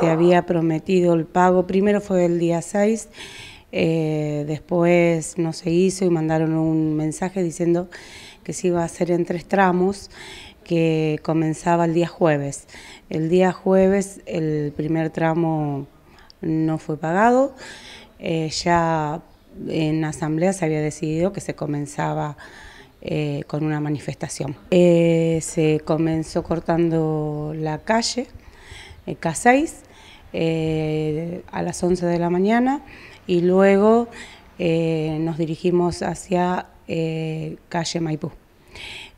Se había prometido el pago, primero fue el día 6, eh, después no se hizo y mandaron un mensaje diciendo que se iba a hacer en tres tramos, que comenzaba el día jueves. El día jueves el primer tramo no fue pagado, eh, ya en asamblea se había decidido que se comenzaba eh, con una manifestación. se comenzó cortando la calle eh, K6 eh, a las 11 de la mañana y luego eh, nos dirigimos hacia calle Maipú.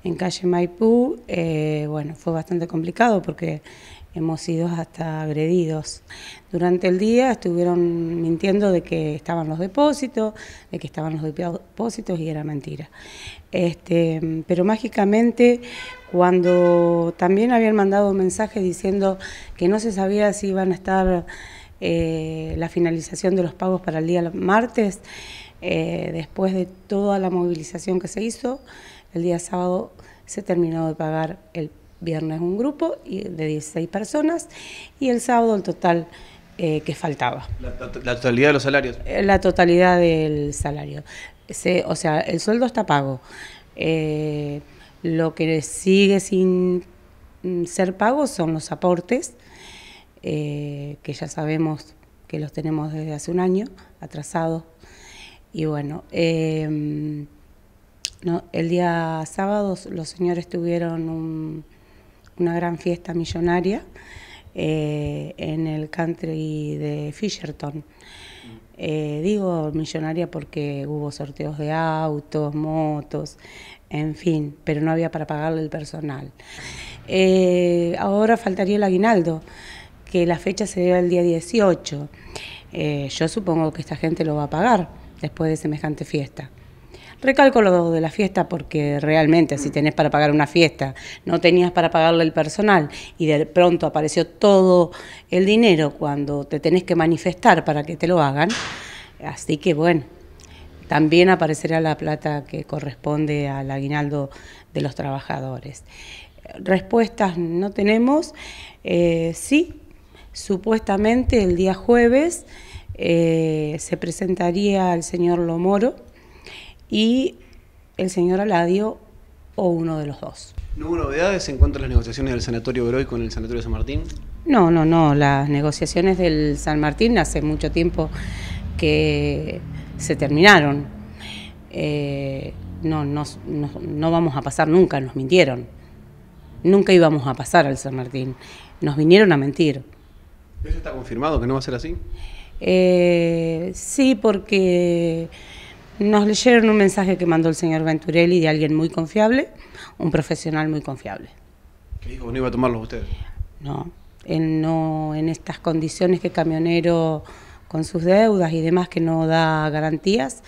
En calle Maipú, bueno, fue bastante complicado porque hemos sido hasta agredidos. Durante el día estuvieron mintiendo de que estaban los depósitos, de que estaban los depósitos y era mentira. Este, pero mágicamente cuando también habían mandado un mensaje diciendo que no se sabía si iban a estar eh, la finalización de los pagos para el día martes, eh, después de toda la movilización que se hizo, el día sábado se terminó de pagar el viernes un grupo de 16 personas y el sábado el total eh, que faltaba. La, totalidad de los salarios? La totalidad del salario. o sea, el sueldo está pago. Lo que sigue sin mm, ser pago son los aportes, eh, que ya sabemos que los tenemos desde hace un año, atrasados. Y bueno, em, el día sábado los señores tuvieron una gran fiesta millonaria eh, en el country de Fisherton. Eh, digo millonaria porque hubo sorteos de autos, motos, en fin, pero no había para pagarle el personal. Eh, ahora faltaría el aguinaldo, que la fecha sería el día 18. Eh, yo supongo que esta gente lo va a pagar después de semejante fiesta. Recalco lo de la fiesta porque realmente si tenés para pagar una fiesta, no tenías para pagarle el personal y de pronto apareció todo el dinero cuando te tenés que manifestar para que te lo hagan. Así que bueno, también aparecerá la plata que corresponde al aguinaldo de los trabajadores. Respuestas no tenemos. Eh, sí, supuestamente el día jueves eh, se presentaría al señor Lomoro y el señor Aladio o uno de los dos. ¿No hubo novedades en cuanto a las negociaciones del Sanatorio Broy con el Sanatorio de San Martín? No, no, no. Las negociaciones del San Martín hace mucho tiempo que se terminaron. Eh, no, no, vamos a pasar nunca, nos mintieron. Nunca íbamos a pasar al San Martín. Nos vinieron a mentir. ¿Eso está confirmado que no va a ser así? Eh, sí, porque nos leyeron un mensaje que mandó el señor Venturelli de alguien muy confiable, un profesional muy confiable. ¿Qué dijo? ¿No iba a tomarlo usted? No, en, no, en estas condiciones que camionero con sus deudas y demás que no da garantías,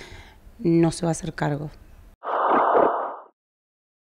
no se va a hacer cargo.